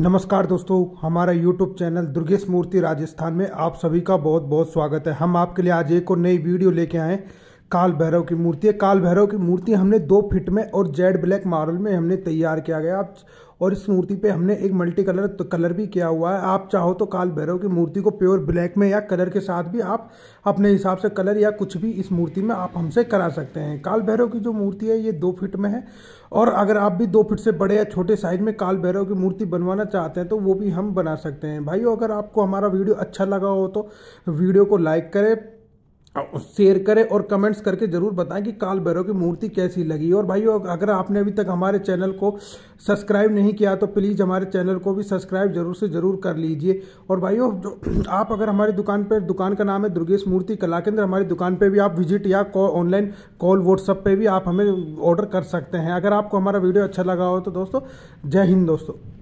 नमस्कार दोस्तों हमारा यूट्यूब चैनल दुर्गेश मूर्ति राजस्थान में आप सभी का बहुत बहुत स्वागत है हम आपके लिए आज एक और नई वीडियो लेके आए काल भैरव की मूर्ति है काल भैरव की मूर्ति हमने दो फिट में और जेड ब्लैक मार्बल में हमने तैयार किया गया आप और इस मूर्ति पे हमने एक मल्टी कलर तो कलर भी किया हुआ है आप चाहो तो काल भैरव की मूर्ति को प्योर ब्लैक में या कलर के साथ भी आप अपने हिसाब से कलर या कुछ भी इस मूर्ति में आप हमसे करा सकते हैं काल भैरव की जो मूर्ति है ये दो फिट में है और अगर आप भी दो फिट से बड़े या छोटे साइज में काल भैरव की मूर्ति बनवाना चाहते हैं तो वो भी हम बना सकते हैं भाई अगर आपको हमारा वीडियो अच्छा लगा हो तो वीडियो को लाइक करें शेयर करें और कमेंट्स करके ज़रूर बताएं कि काल भैरव की मूर्ति कैसी लगी और भाइयों अगर आपने अभी तक हमारे चैनल को सब्सक्राइब नहीं किया तो प्लीज़ हमारे चैनल को भी सब्सक्राइब जरूर से ज़रूर कर लीजिए और भाइयों आप अगर हमारी दुकान पर दुकान का नाम है दुर्गेश मूर्ति कला केंद्र हमारी दुकान पर भी आप विजिट या ऑनलाइन कॉल व्हाट्सअप पर भी आप हमें ऑर्डर कर सकते हैं अगर आपको हमारा वीडियो अच्छा लगा हो तो दोस्तों जय हिंद दोस्तों